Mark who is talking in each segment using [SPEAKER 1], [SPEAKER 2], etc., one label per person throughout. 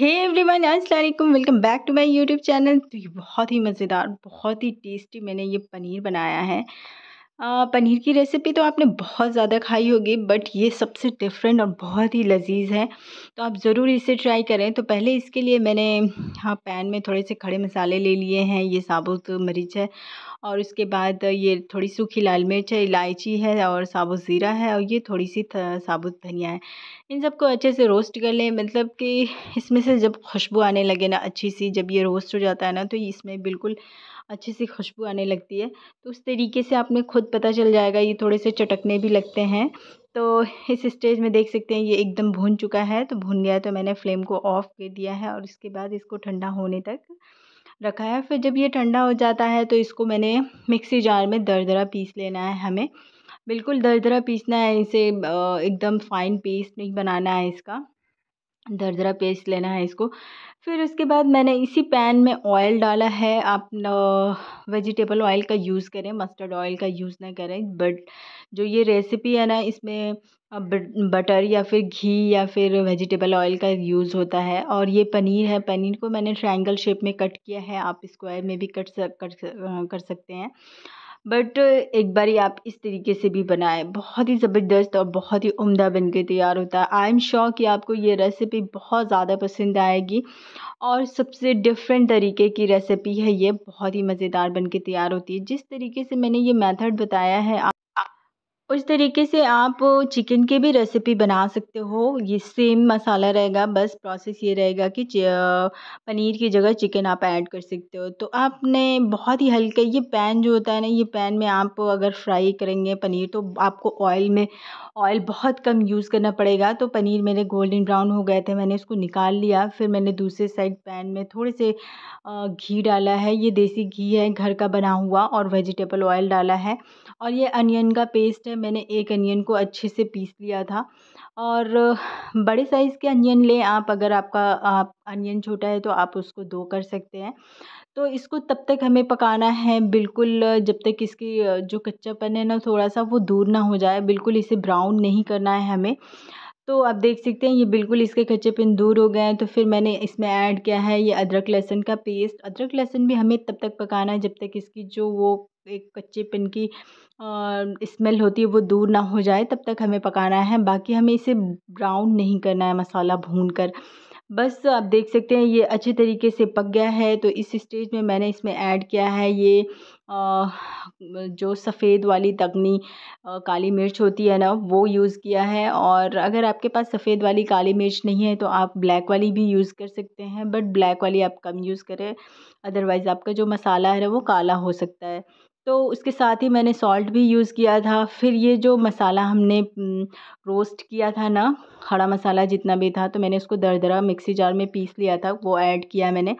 [SPEAKER 1] हे everyone अस्सलाम welcome back to my YouTube channel तो ये बहुत ही मज़ेदार बहुत ही टेस्टी मैंने ये पनीर बनाया है पनीर की रेसिपी तो आपने बहुत ज़्यादा खाई होगी बट ये सबसे डिफरेंट और बहुत ही लजीज है तो आप ज़रूर इसे ट्राई करें तो पहले इसके लिए मैंने हाँ पैन में थोड़े से खड़े मसाले ले लिए हैं ये साबुत मरीच है और उसके बाद ये थोड़ी सूखी लाल मिर्च है इलायची है और साबुत ज़ीरा है और ये थोड़ी सी साबुत धनिया है इन सबको अच्छे से रोस्ट कर लें मतलब कि इसमें से जब खुशबू आने लगे ना अच्छी सी जब ये रोस्ट हो जाता है ना तो इसमें बिल्कुल अच्छी सी खुशबू आने लगती है तो उस तरीके से आपने खुद पता चल जाएगा ये थोड़े से चटकने भी लगते हैं तो इस स्टेज में देख सकते हैं ये एकदम भून चुका है तो भून गया है तो मैंने फ्लेम को ऑफ़ कर दिया है और इसके बाद इसको ठंडा होने तक रखा है फिर जब ये ठंडा हो जाता है तो इसको मैंने मिक्सी जार में दरदरा पीस लेना है हमें बिल्कुल दरदरा पीसना है इसे एकदम फ़ाइन पेस्ट नहीं बनाना है इसका दरदरा पेस्ट लेना है इसको फिर उसके बाद मैंने इसी पैन में ऑयल डाला है आप वेजिटेबल ऑयल का यूज़ करें मस्टर्ड ऑयल का यूज़ ना करें बट जो ये रेसिपी है ना इसमें बटर या फिर घी या फिर वेजिटेबल ऑयल का यूज़ होता है और ये पनीर है पनीर को मैंने ट्रायंगल शेप में कट किया है आप स्क्वायर में भी कट सक, कर, कर सकते हैं बट एक बारी आप इस तरीके से भी बनाएं बहुत ही ज़बरदस्त और बहुत ही उम्दा बन के तैयार होता है आई एम श्योर कि आपको ये रेसिपी बहुत ज़्यादा पसंद आएगी और सबसे डिफरेंट तरीके की रेसिपी है ये बहुत ही मज़ेदार बन के तैयार होती है जिस तरीके से मैंने ये मेथड बताया है उस तरीके से आप चिकन की भी रेसिपी बना सकते हो ये सेम मसाला रहेगा बस प्रोसेस ये रहेगा कि पनीर की जगह चिकन आप ऐड कर सकते हो तो आपने बहुत ही हल्के ये पैन जो होता है ना ये पैन में आप अगर फ्राई करेंगे पनीर तो आपको ऑयल में ऑयल बहुत कम यूज़ करना पड़ेगा तो पनीर मेरे गोल्डन ब्राउन हो गए थे मैंने इसको निकाल लिया फिर मैंने दूसरे साइड पैन में थोड़े से घी डाला है ये देसी घी है घर का बना हुआ और वेजिटेबल ऑयल डाला है और ये अनियन का पेस्ट है मैंने एक अनियन को अच्छे से पीस लिया था और बड़े साइज़ के अनियन लें आप अगर आपका आप अनियन छोटा है तो आप उसको दो कर सकते हैं तो इसको तब तक हमें पकाना है बिल्कुल जब तक इसकी जो कच्चापन है ना थोड़ा सा वो दूर ना हो जाए बिल्कुल इसे ब्राउन नहीं करना है हमें तो आप देख सकते हैं ये बिल्कुल इसके कच्चे पिन दूर हो गए हैं तो फिर मैंने इसमें ऐड किया है ये अदरक लहसुन का पेस्ट अदरक लहसुन भी हमें तब तक पकाना है जब तक इसकी जो वो एक कच्चे पिन की स्मेल होती है वो दूर ना हो जाए तब तक हमें पकाना है बाकी हमें इसे ब्राउन नहीं करना है मसाला भून कर बस आप देख सकते हैं ये अच्छे तरीके से पक गया है तो इस स्टेज में मैंने इसमें ऐड किया है ये आ, जो सफ़ेद वाली तकनी काली मिर्च होती है ना वो यूज़ किया है और अगर आपके पास सफ़ेद वाली काली मिर्च नहीं है तो आप ब्लैक वाली भी यूज़ कर सकते हैं बट ब्लैक वाली आप कम यूज़ करें अदरवाइज़ आपका जो मसाला है वो काला हो सकता है तो उसके साथ ही मैंने सॉल्ट भी यूज़ किया था फिर ये जो मसाला हमने रोस्ट किया था ना खड़ा मसाला जितना भी था तो मैंने उसको दरदरा मिक्सी जार में पीस लिया था वो ऐड किया मैंने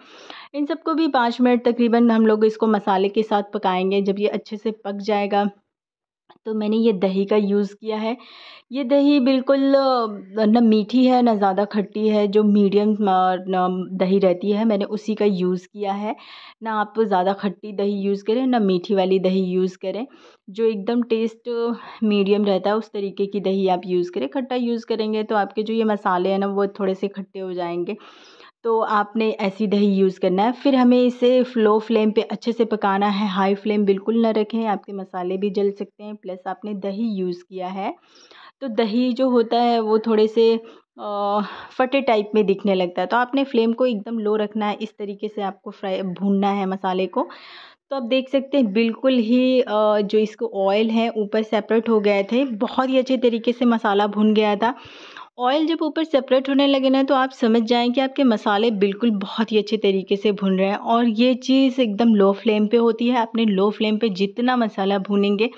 [SPEAKER 1] इन सबको भी पाँच मिनट तकरीबन हम लोग इसको मसाले के साथ पकाएंगे जब ये अच्छे से पक जाएगा तो मैंने ये दही का यूज़ किया है ये दही बिल्कुल न मीठी है ना ज़्यादा खट्टी है जो मीडियम दही रहती है मैंने उसी का यूज़ किया है ना आप ज़्यादा खट्टी दही यूज़ करें ना मीठी वाली दही यूज़ करें जो एकदम टेस्ट मीडियम रहता है उस तरीके की दही आप यूज़ करें खट्टा यूज़ करेंगे तो आपके जो ये मसाले हैं ना वो थोड़े से खट्टे हो जाएंगे तो आपने ऐसी दही यूज़ करना है फिर हमें इसे लो फ्लेम पे अच्छे से पकाना है हाई फ्लेम बिल्कुल ना रखें आपके मसाले भी जल सकते हैं प्लस आपने दही यूज़ किया है तो दही जो होता है वो थोड़े से फटे टाइप में दिखने लगता है तो आपने फ्लेम को एकदम लो रखना है इस तरीके से आपको फ्राई भूनना है मसाले को तो आप देख सकते हैं बिल्कुल ही जो इसको ऑयल है ऊपर सेपरेट हो गए थे बहुत ही अच्छे तरीके से मसाला भुन गया था ऑयल जब ऊपर सेपरेट होने लगे ना तो आप समझ जाएँ कि आपके मसाले बिल्कुल बहुत ही अच्छे तरीके से भुन रहे हैं और ये चीज़ एकदम लो फ्लेम पे होती है आपने लो फ्लेम पे जितना मसाला भूनेंगे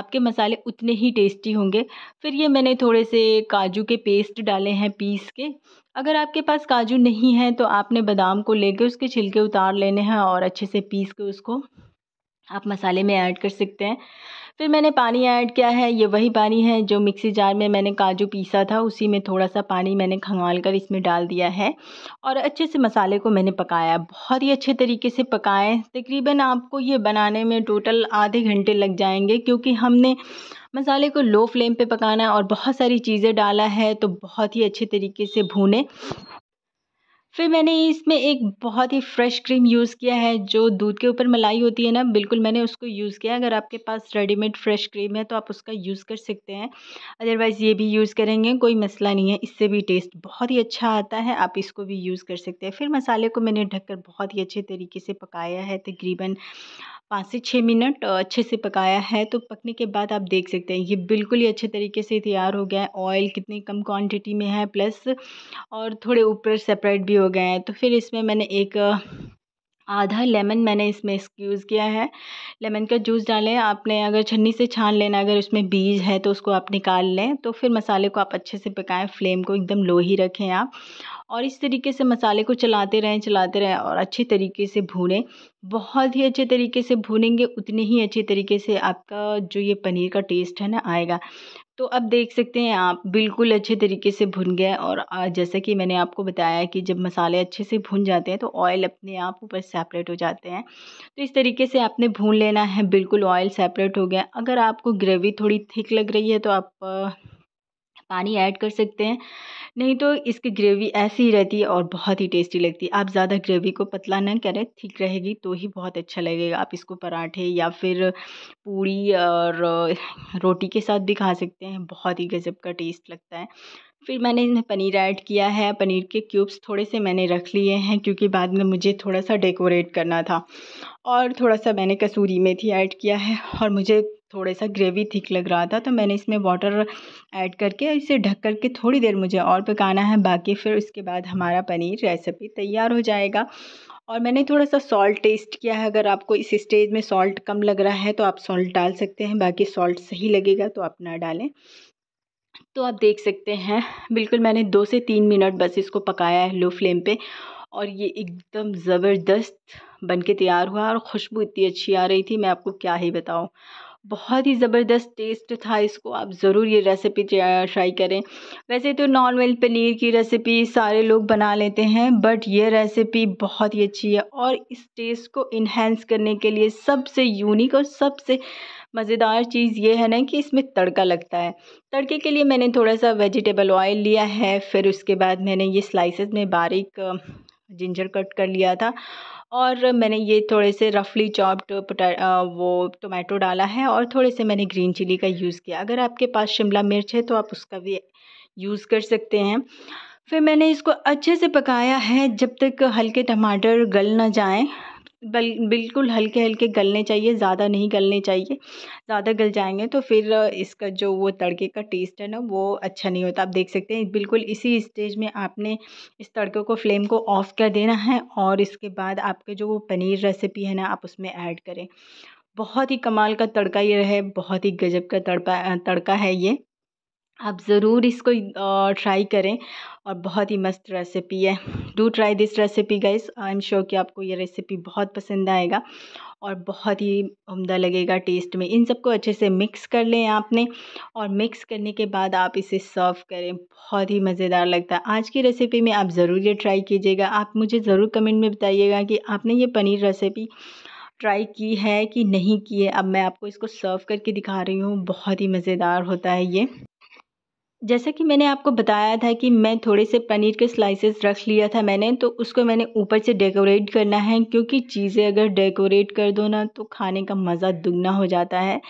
[SPEAKER 1] आपके मसाले उतने ही टेस्टी होंगे फिर ये मैंने थोड़े से काजू के पेस्ट डाले हैं पीस के अगर आपके पास काजू नहीं है तो आपने बादाम को लेकर उसके छिलके उतार लेने हैं और अच्छे से पीस के उसको आप मसाले में ऐड कर सकते हैं फिर मैंने पानी ऐड किया है ये वही पानी है जो मिक्सी जार में मैंने काजू पीसा था उसी में थोड़ा सा पानी मैंने खंगाल कर इसमें डाल दिया है और अच्छे से मसाले को मैंने पकाया बहुत ही अच्छे तरीके से पकाएं तकरीबन आपको ये बनाने में टोटल आधे घंटे लग जाएंगे क्योंकि हमने मसाले को लो फ्लेम पर पकाना और बहुत सारी चीज़ें डाला है तो बहुत ही अच्छे तरीके से भूने फिर मैंने इसमें एक बहुत ही फ़्रेश क्रीम यूज़ किया है जो दूध के ऊपर मलाई होती है ना बिल्कुल मैंने उसको यूज़ किया अगर आपके पास रेडीमेड फ़्रेश क्रीम है तो आप उसका यूज़ कर सकते हैं अदरवाइज़ ये भी यूज़ करेंगे कोई मसला नहीं है इससे भी टेस्ट बहुत ही अच्छा आता है आप इसको भी यूज़ कर सकते हैं फिर मसाले को मैंने ढककर बहुत ही अच्छे तरीके से पकाया है तकरीबन पाँच से छः मिनट अच्छे से पकाया है तो पकने के बाद आप देख सकते हैं ये बिल्कुल ही अच्छे तरीके से तैयार हो गया है ऑयल कितनी कम क्वांटिटी में है प्लस और थोड़े ऊपर सेपरेट भी हो गए हैं तो फिर इसमें मैंने एक आधा लेमन मैंने इसमें यूज़ किया है लेमन का जूस डालें आपने अगर छन्नी से छान लेना अगर उसमें बीज है तो उसको आप निकाल लें तो फिर मसाले को आप अच्छे से पकाएं फ्लेम को एकदम लो ही रखें आप और इस तरीके से मसाले को चलाते रहें चलाते रहें और अच्छे तरीके से भूनें बहुत ही अच्छे तरीके से भूनेंगे उतने ही अच्छे तरीके से आपका जो ये पनीर का टेस्ट है ना आएगा तो अब देख सकते हैं आप बिल्कुल अच्छे तरीके से भुन गया और जैसा कि मैंने आपको बताया कि जब मसाले अच्छे से भुन जाते हैं तो ऑयल अपने आप ऊपर सेपरेट हो जाते हैं तो इस तरीके से आपने भून लेना है बिल्कुल ऑयल सेपरेट हो गया अगर आपको ग्रेवी थोड़ी थिक लग रही है तो आप पानी ऐड कर सकते हैं नहीं तो इसकी ग्रेवी ऐसी ही रहती है और बहुत ही टेस्टी लगती है आप ज़्यादा ग्रेवी को पतला ना करें ठीक रहेगी तो ही बहुत अच्छा लगेगा आप इसको पराठे या फिर पूड़ी और रोटी के साथ भी खा सकते हैं बहुत ही गजब का टेस्ट लगता है फिर मैंने इन्हें पनीर ऐड किया है पनीर के क्यूब्स थोड़े से मैंने रख लिए हैं क्योंकि बाद में मुझे थोड़ा सा डेकोरेट करना था और थोड़ा सा मैंने कसूरी मेथी ऐड किया है और मुझे थोड़ा सा ग्रेवी थिक लग रहा था तो मैंने इसमें वाटर ऐड करके इसे ढक कर के थोड़ी देर मुझे और पकाना है बाकी फिर उसके बाद हमारा पनीर रेसिपी तैयार हो जाएगा और मैंने थोड़ा सा सॉल्ट टेस्ट किया है अगर आपको इस स्टेज में सॉल्ट कम लग रहा है तो आप सॉल्ट डाल सकते हैं बाकी सॉल्ट सही लगेगा तो आप ना डालें तो आप देख सकते हैं बिल्कुल मैंने दो से तीन मिनट बस इसको पकाया है लो फ्लेम पे और ये एकदम ज़बरदस्त बन के तैयार हुआ और खुशबू इतनी अच्छी आ रही थी मैं आपको क्या ही बताऊँ बहुत ही ज़बरदस्त टेस्ट था इसको आप ज़रूर ये रेसिपी ट्राई करें वैसे तो नॉन वेज पनीर की रेसिपी सारे लोग बना लेते हैं बट ये रेसिपी बहुत ही अच्छी है और इस टेस्ट को इन्हेंस करने के लिए सबसे यूनिक और सबसे मज़ेदार चीज़ ये है ना कि इसमें तड़का लगता है तड़के के लिए मैंने थोड़ा सा वेजिटेबल ऑयल लिया है फिर उसके बाद मैंने ये स्लाइसेस में बारीक जिंजर कट कर लिया था और मैंने ये थोड़े से रफली चॉप्ड पटा वो टोमेटो डाला है और थोड़े से मैंने ग्रीन चिली का यूज़ किया अगर आपके पास शिमला मिर्च है तो आप उसका भी यूज़ कर सकते हैं फिर मैंने इसको अच्छे से पकाया है जब तक हल्के टमाटर गल ना जाएं बिल्कुल हल्के हल्के गलने चाहिए ज़्यादा नहीं गलने चाहिए ज़्यादा गल जाएंगे तो फिर इसका जो वो तड़के का टेस्ट है ना वो अच्छा नहीं होता आप देख सकते हैं बिल्कुल इसी स्टेज में आपने इस तड़के को फ्लेम को ऑफ़ कर देना है और इसके बाद आपके जो वो पनीर रेसिपी है ना आप उसमें ऐड करें बहुत ही कमाल का तड़का ये है बहुत ही गजब का तड़का तड़का है ये आप ज़रूर इसको ट्राई करें और बहुत ही मस्त रेसिपी है do try this recipe guys I am sure कि आपको ये रेसिपी बहुत पसंद आएगा और बहुत ही उम्दा लगेगा टेस्ट में इन सबको अच्छे से मिक्स कर लें आपने और मिक्स करने के बाद आप इसे सर्व करें बहुत ही मज़ेदार लगता है आज की रेसिपी में आप ज़रूर ये ट्राई कीजिएगा आप मुझे ज़रूर कमेंट में बताइएगा कि आपने ये पनीर रेसिपी ट्राई की है कि नहीं की है अब मैं आपको इसको सर्व करके दिखा रही हूँ बहुत ही मज़ेदार होता है ये जैसा कि मैंने आपको बताया था कि मैं थोड़े से पनीर के स्लाइसेस रख लिया था मैंने तो उसको मैंने ऊपर से डेकोरेट करना है क्योंकि चीज़ें अगर डेकोरेट कर दो ना तो खाने का मज़ा दुगना हो जाता है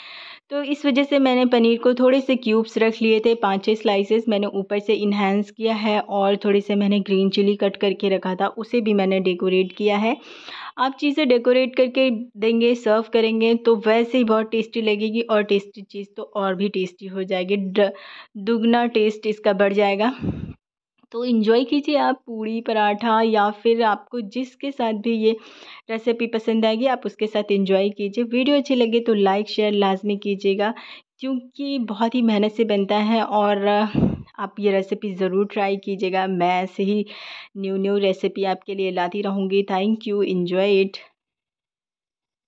[SPEAKER 1] तो इस वजह से मैंने पनीर को थोड़े से क्यूब्स रख लिए थे पाँच छः स्लाइसेस मैंने ऊपर से इन्हेंस किया है और थोड़े से मैंने ग्रीन चिली कट करके रखा था उसे भी मैंने डेकोरेट किया है आप चीज़ें डेकोरेट करके देंगे सर्व करेंगे तो वैसे ही बहुत टेस्टी लगेगी और टेस्टी चीज़ तो और भी टेस्टी हो जाएगी दुगना टेस्ट इसका बढ़ जाएगा तो इन्जॉय कीजिए आप पूड़ी पराठा या फिर आपको जिसके साथ भी ये रेसिपी पसंद आएगी आप उसके साथ इन्जॉय कीजिए वीडियो अच्छी लगे तो लाइक शेयर लाजमी कीजिएगा क्योंकि बहुत ही मेहनत से बनता है और आप ये रेसिपी ज़रूर ट्राई कीजिएगा मैं ऐसे ही न्यू न्यू रेसिपी आपके लिए लाती रहूँगी थैंक यू इन्जॉय इट